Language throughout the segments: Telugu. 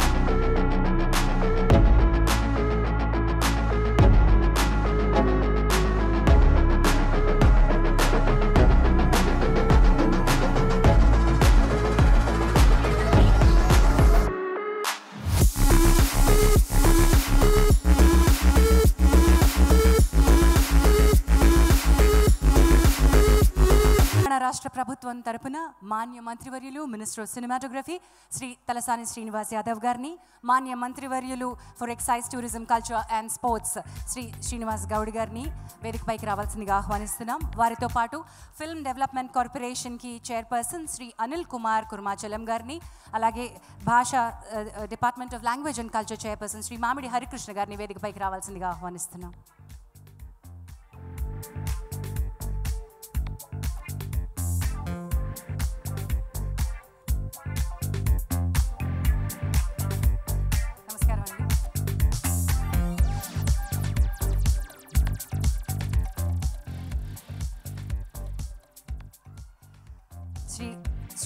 you ప్రభుత్వం తరపున మాన్య మంత్రివర్యులు minister of cinematography Shri Talasani Srinivas Yadav గారిని మాన్య మంత్రివర్యులు for excise tourism culture and sports Shri Srinivas Goud గారిని వేదికపైకి రావాల్సిందిగా ఆహ్వానిస్తున్నాం వారితో పాటు ఫిల్మ్ డెవలప్మెంట్ కార్పొరేషన్కి చైర్పర్సన్ శ్రీ అనిల్ కుమార్ కుర్మాచలం గారిని అలాగే భాష department of language and culture chairperson Shri Mamidi Harikrishna గారిని వేదికపైకి రావాల్సిందిగా ఆహ్వానిస్తున్నాం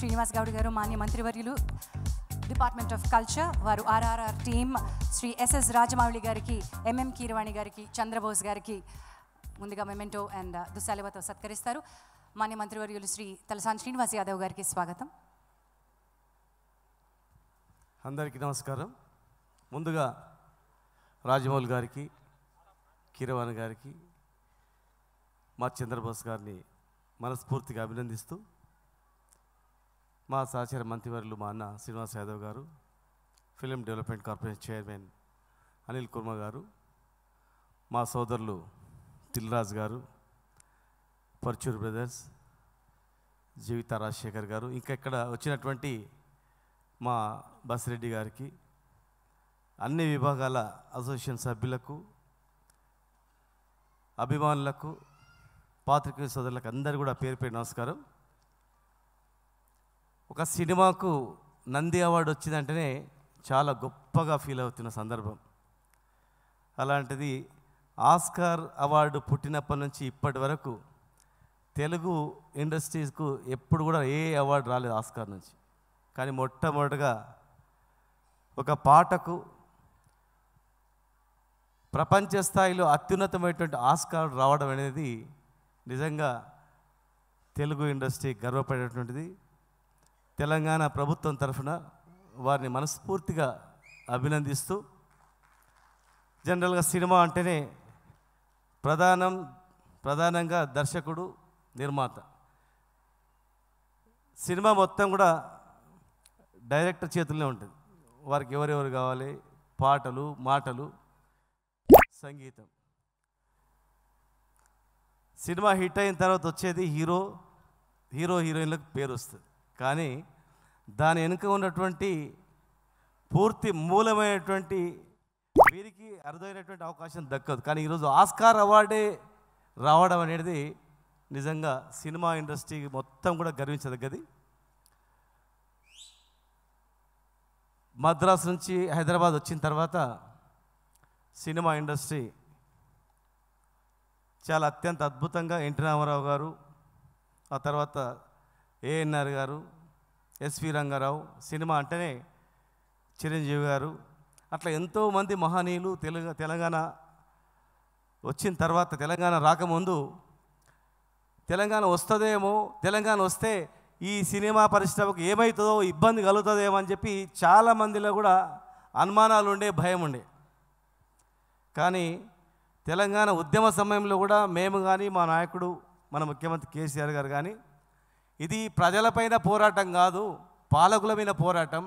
శ్రీనివాస్ గౌడ్ గారు మాన్య మంత్రివర్యులు డిపార్ట్మెంట్ ఆఫ్ కల్చర్ వారు RRR team Shri SS Rajamouli గారికి ఎంఎం కీరవాణి గారికి చంద్రబోస్ గారికి ముందుగా మెమెంటో అండ్ దుస్సాలివతో సత్కరిస్తారు మాన్య మంత్రివర్యులు శ్రీ తలసాని శ్రీనివాస్ యాదవ్ గారికి స్వాగతం అందరికీ నమస్కారం ముందుగా రాజమౌళి గారికి కీరవాణి గారికి మా చంద్రబోస్ గారిని మనస్ఫూర్తిగా అభినందిస్తూ మా సహచర మంత్రివర్యులు మా అన్న Srinivas Yadav garu film development corporation chairman Anil Kurma garu మా సోదరులు తిల్రాజ్ గారు పర్చూర్ బ్రదర్స్ జీవిత రాజశేఖర్ గారు ఇంకా ఇక్కడ వచ్చినటువంటి మా బసిరెడ్డి గారికి అన్ని విభాగాల అసోసియేషన్ సభ్యులకు అభిమానులకు పాత్రికేయ సోదరులకు అందరు కూడా పేరు పేరు నమస్కారం ఒక సినిమాకు నంది అవార్డు వచ్చిందంటేనే చాలా గొప్పగా ఫీల్ అవుతున్న సందర్భం అలాంటిది ఆస్కార్ అవార్డు పుట్టినప్పటి నుంచి ఇప్పటి వరకు తెలుగు ఇండస్ట్రీస్కు ఎప్పుడు కూడా ఏ అవార్డు రాలేదు ఆస్కార్ నుంచి కానీ మొట్టమొదటగా ఒక పాటకు ప్రపంచ స్థాయిలో అత్యున్నతమైనటువంటి ఆస్కార్ రావడం అనేది నిజంగా తెలుగు ఇండస్ట్రీ గర్వపడేటువంటిది తెలంగాణ ప్రభుత్వం తరఫున వారిని మనస్ఫూర్తిగా అభినందిస్తూ జనరల్గా సినిమా అంటేనే ప్రధానం ప్రధానంగా దర్శకుడు నిర్మాత సినిమా మొత్తం కూడా డైరెక్టర్ చేతుల్లో ఉంటుంది వారికి ఎవరెవరు కావాలి పాటలు మాటలు సంగీతం సినిమా హిట్ అయిన తర్వాత వచ్చేది హీరో హీరో హీరోయిన్లకు పేరు వస్తుంది కానీ దాని వెనుక ఉన్నటువంటి పూర్తి మూలమైనటువంటి వీరికి అర్థమైనటువంటి అవకాశం దక్కదు కానీ ఈరోజు ఆస్కార్ అవార్డే రావడం అనేది నిజంగా సినిమా ఇండస్ట్రీ మొత్తం కూడా గర్వించదగ్గది మద్రాస్ నుంచి హైదరాబాద్ వచ్చిన తర్వాత సినిమా ఇండస్ట్రీ చాలా అత్యంత అద్భుతంగా ఎన్టీ రామారావు గారు ఆ తర్వాత ఏఎన్ఆర్ గారు ఎస్వి రంగారావు సినిమా అంటేనే చిరంజీవి గారు అట్లా ఎంతోమంది మహనీయులు తెలుగు తెలంగాణ వచ్చిన తర్వాత తెలంగాణ రాకముందు తెలంగాణ వస్తుందేమో తెలంగాణ వస్తే ఈ సినిమా పరిశ్రమకు ఏమవుతుందో ఇబ్బంది కలుగుతుందేమో అని చెప్పి చాలామందిలో కూడా అనుమానాలు ఉండే భయం ఉండే కానీ తెలంగాణ ఉద్యమ సమయంలో కూడా మేము కానీ మా నాయకుడు మన ముఖ్యమంత్రి కేసీఆర్ గారు కానీ ఇది ప్రజలపైన పోరాటం కాదు పాలకుల మీద పోరాటం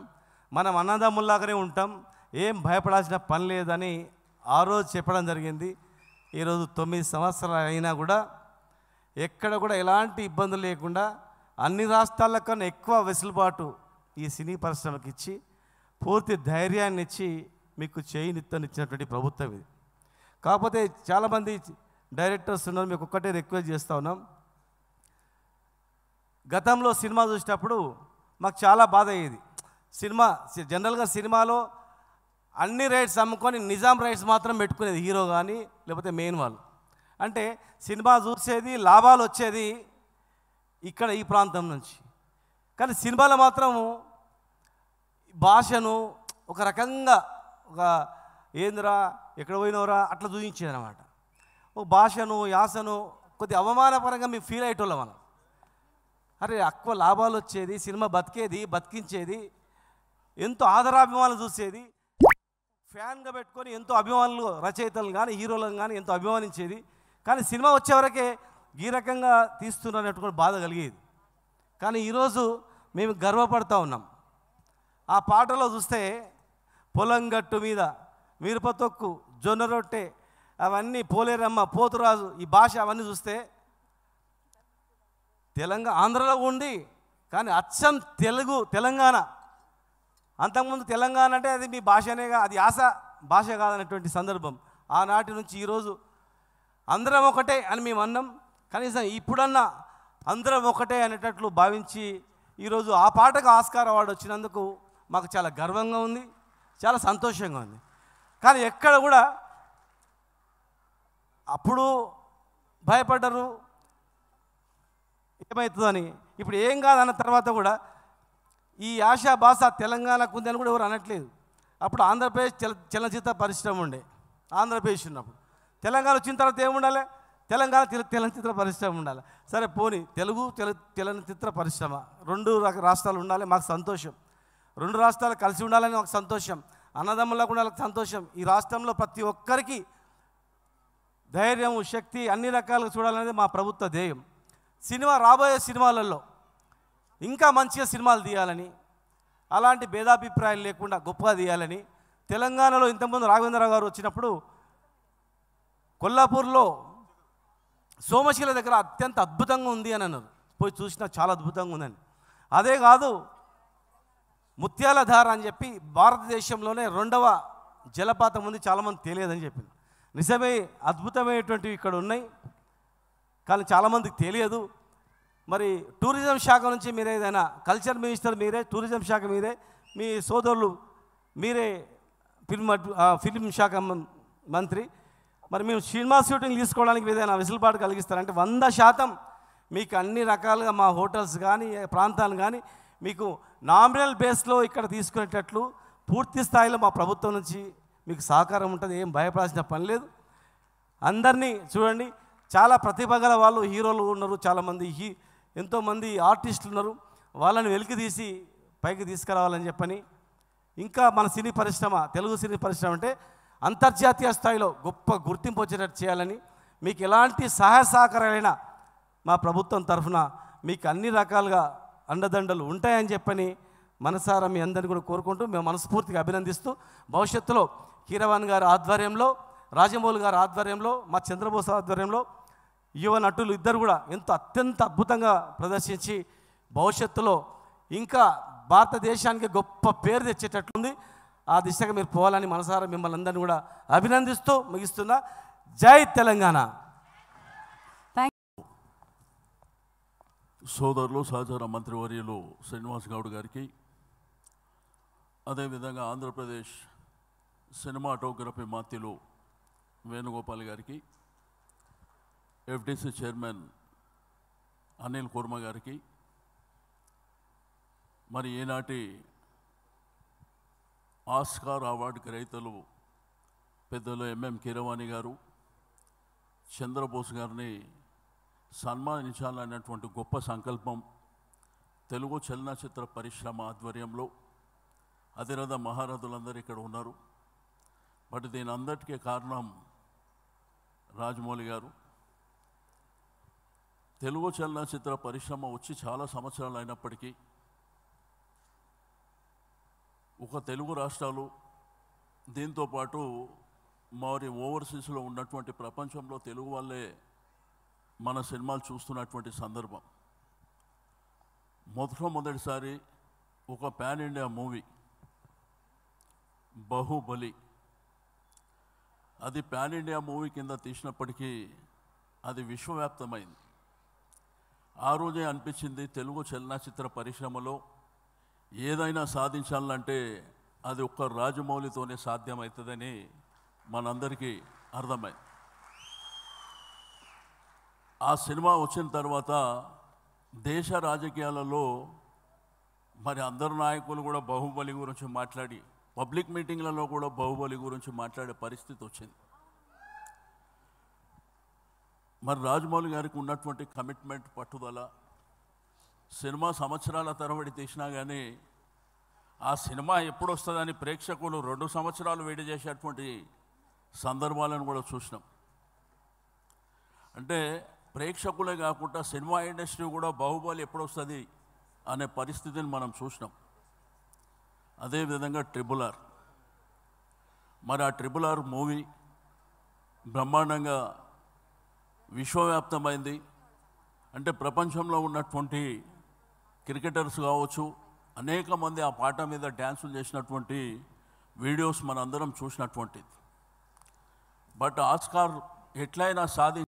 మనం అన్నదమ్ముల్లాగానే ఉంటాం ఏం భయపడాల్సిన పని లేదని ఆ రోజు చెప్పడం జరిగింది ఈరోజు తొమ్మిది సంవత్సరాలు అయినా కూడా ఎక్కడ కూడా ఎలాంటి ఇబ్బందులు లేకుండా అన్ని రాష్ట్రాల కన్నా ఎక్కువ వెసులుబాటు ఈ సినీ పరిశ్రమకి ఇచ్చి పూర్తి ధైర్యాన్ని ఇచ్చి మీకు ఇచ్చినటువంటి ప్రభుత్వం ఇది కాకపోతే చాలామంది డైరెక్టర్స్ ఉన్నారు మీకు ఒక్కటే రిక్వెస్ట్ చేస్తూ ఉన్నాం గతంలో సినిమా చూసేటప్పుడు మాకు చాలా బాధ అయ్యేది సినిమా జనరల్గా సినిమాలో అన్ని రైట్స్ అమ్ముకొని నిజాం రైట్స్ మాత్రం పెట్టుకునేది హీరో కానీ లేకపోతే మెయిన్ వాళ్ళు అంటే సినిమా చూసేది లాభాలు వచ్చేది ఇక్కడ ఈ ప్రాంతం నుంచి కానీ సినిమాలో మాత్రము భాషను ఒక రకంగా ఒక ఏందిరా ఎక్కడ పోయినవరా అట్లా చూపించేది అనమాట భాషను యాసను కొద్ది అవమానపరంగా మేము ఫీల్ అయ్యేటోళ్ళం మనం అరే ఎక్కువ లాభాలు వచ్చేది సినిమా బతికేది బతికించేది ఎంతో ఆదరాభిమానులు చూసేది ఫ్యాన్గా పెట్టుకొని ఎంతో అభిమానులు రచయితలు కానీ హీరోలను కానీ ఎంతో అభిమానించేది కానీ సినిమా వచ్చేవరకే ఈ రకంగా తీస్తున్నారనేటువంటి బాధ కలిగేది కానీ ఈరోజు మేము గర్వపడతా ఉన్నాం ఆ పాటలో చూస్తే పొలం గట్టు మీద మిరపతొక్కు జొన్న రొట్టె అవన్నీ పోలేరమ్మ పోతురాజు ఈ భాష అవన్నీ చూస్తే తెలంగాణ ఆంధ్రలో ఉంది కానీ అచ్చం తెలుగు తెలంగాణ అంతకుముందు తెలంగాణ అంటే అది మీ భాషనే అది యాస భాష కాదనేటువంటి సందర్భం ఆనాటి నుంచి ఈరోజు అందరం ఒకటే అని మేము అన్నాం కనీసం ఇప్పుడన్నా అందరం ఒకటే అనేటట్లు భావించి ఈరోజు ఆ పాటకు ఆస్కార్ అవార్డు వచ్చినందుకు మాకు చాలా గర్వంగా ఉంది చాలా సంతోషంగా ఉంది కానీ ఎక్కడ కూడా అప్పుడు భయపడ్డరు అర్థమవుతుందని ఇప్పుడు ఏం కాదన్న తర్వాత కూడా ఈ ఆశా భాష తెలంగాణకు అని కూడా ఎవరు అనట్లేదు అప్పుడు ఆంధ్రప్రదేశ్ చల చలనచిత్ర పరిశ్రమ ఉండే ఆంధ్రప్రదేశ్ ఉన్నప్పుడు తెలంగాణ వచ్చిన తర్వాత ఏముండాలి తెలంగాణ చలనచిత్ర పరిశ్రమ ఉండాలి సరే పోని తెలుగు తెల చలనచిత్ర పరిశ్రమ రెండు రాష్ట్రాలు ఉండాలి మాకు సంతోషం రెండు రాష్ట్రాలు కలిసి ఉండాలని మాకు సంతోషం అన్నదమ్ములకు ఉండాలి సంతోషం ఈ రాష్ట్రంలో ప్రతి ఒక్కరికి ధైర్యం శక్తి అన్ని రకాలుగా చూడాలనేది మా ప్రభుత్వ ధ్యేయం సినిమా రాబోయే సినిమాలలో ఇంకా మంచిగా సినిమాలు తీయాలని అలాంటి భేదాభిప్రాయాలు లేకుండా గొప్పగా తీయాలని తెలంగాణలో ఇంతకుముందు రాఘవేంద్రరావు గారు వచ్చినప్పుడు కొల్లాపూర్లో సోమశిల దగ్గర అత్యంత అద్భుతంగా ఉంది అని అన్నారు పోయి చూసినా చాలా అద్భుతంగా ఉందని అదే కాదు ముత్యాలధార అని చెప్పి భారతదేశంలోనే రెండవ జలపాతం ఉంది చాలామంది తెలియదని చెప్పింది నిజమే అద్భుతమైనటువంటివి ఇక్కడ ఉన్నాయి కానీ చాలామందికి తెలియదు మరి టూరిజం శాఖ నుంచి మీరు ఏదైనా కల్చర్ మినిస్టర్ మీరే టూరిజం శాఖ మీరే మీ సోదరులు మీరే ఫిల్మ్ ఫిల్మ్ శాఖ మంత్రి మరి మేము సినిమా షూటింగ్ తీసుకోవడానికి ఏదైనా విసులుబాటు కలిగిస్తారంటే వంద శాతం మీకు అన్ని రకాలుగా మా హోటల్స్ కానీ ప్రాంతాలు కానీ మీకు నామినల్ బేస్లో ఇక్కడ తీసుకునేటట్లు పూర్తి స్థాయిలో మా ప్రభుత్వం నుంచి మీకు సహకారం ఉంటుంది ఏం భయపడాల్సిన పని లేదు అందరినీ చూడండి చాలా ప్రతిభ గల వాళ్ళు హీరోలు ఉన్నారు చాలామంది హీ ఎంతోమంది ఆర్టిస్టులు ఉన్నారు వాళ్ళని వెలికి తీసి పైకి తీసుకురావాలని చెప్పని ఇంకా మన సినీ పరిశ్రమ తెలుగు సినీ పరిశ్రమ అంటే అంతర్జాతీయ స్థాయిలో గొప్ప గుర్తింపు వచ్చేటట్టు చేయాలని మీకు ఎలాంటి సహాయ సహకారాలైన మా ప్రభుత్వం తరఫున మీకు అన్ని రకాలుగా అండదండలు ఉంటాయని చెప్పని మనసారా మీ అందరిని కూడా కోరుకుంటూ మేము మనస్ఫూర్తిగా అభినందిస్తూ భవిష్యత్తులో కీరవాణి గారి ఆధ్వర్యంలో రాజమౌళి గారి ఆధ్వర్యంలో మా చంద్రబోస్ ఆధ్వర్యంలో యువ నటులు ఇద్దరు కూడా ఎంతో అత్యంత అద్భుతంగా ప్రదర్శించి భవిష్యత్తులో ఇంకా భారతదేశానికి గొప్ప పేరు తెచ్చేటట్లుంది ఆ దిశగా మీరు పోవాలని మనసారా మిమ్మల్ని అందరినీ కూడా అభినందిస్తూ ముగిస్తున్నా జై తెలంగాణ సోదరులు సహచార మంత్రివర్యులు శ్రీనివాస్ గౌడ్ గారికి అదేవిధంగా ఆంధ్రప్రదేశ్ సినిమాటోగ్రఫీ మాత్యులు వేణుగోపాల్ గారికి ఎఫ్డిసి చైర్మన్ అనిల్ కుర్మ గారికి మరి ఈనాటి ఆస్కార్ అవార్డు గ్రహీతలు పెద్దలు ఎంఎం కీరవాణి గారు చంద్రబోస్ గారిని సన్మానించాలన్నటువంటి గొప్ప సంకల్పం తెలుగు చలనచిత్ర పరిశ్రమ ఆధ్వర్యంలో అధిరథ మహారథులందరూ ఇక్కడ ఉన్నారు బట్ దీని అందరికీ కారణం రాజమౌళి గారు తెలుగు చలనచిత్ర పరిశ్రమ వచ్చి చాలా సంవత్సరాలు అయినప్పటికీ ఒక తెలుగు రాష్ట్రాలు దీంతోపాటు మరి ఓవర్సీస్లో ఉన్నటువంటి ప్రపంచంలో తెలుగు వాళ్ళే మన సినిమాలు చూస్తున్నటువంటి సందర్భం మొట్టమొదటిసారి ఒక పాన్ ఇండియా మూవీ బాహుబలి అది పాన్ ఇండియా మూవీ కింద తీసినప్పటికీ అది విశ్వవ్యాప్తమైంది ఆ రోజే అనిపించింది తెలుగు చలనచిత్ర పరిశ్రమలో ఏదైనా సాధించాలంటే అది ఒక్క రాజమౌళితోనే సాధ్యమవుతుందని మనందరికీ అర్థమైంది ఆ సినిమా వచ్చిన తర్వాత దేశ రాజకీయాలలో మరి అందరు నాయకులు కూడా బాహుబలి గురించి మాట్లాడి పబ్లిక్ మీటింగ్లలో కూడా బాహుబలి గురించి మాట్లాడే పరిస్థితి వచ్చింది మరి రాజమౌళి గారికి ఉన్నటువంటి కమిట్మెంట్ పట్టుదల సినిమా సంవత్సరాల తరబడి తీసినా కానీ ఆ సినిమా ఎప్పుడు వస్తుందని ప్రేక్షకులు రెండు సంవత్సరాలు వేడి చేసేటువంటి సందర్భాలను కూడా చూసినాం అంటే ప్రేక్షకులే కాకుండా సినిమా ఇండస్ట్రీ కూడా బాహుబలి ఎప్పుడు వస్తుంది అనే పరిస్థితిని మనం చూసినాం అదేవిధంగా ట్రిబుల్ ఆర్ మరి ఆ ట్రిబుల్ ఆర్ మూవీ బ్రహ్మాండంగా విశ్వవ్యాప్తమైంది అంటే ప్రపంచంలో ఉన్నటువంటి క్రికెటర్స్ కావచ్చు అనేక మంది ఆ పాట మీద డ్యాన్సులు చేసినటువంటి వీడియోస్ మనందరం చూసినటువంటిది బట్ ఆస్కార్ ఎట్లయినా సాధి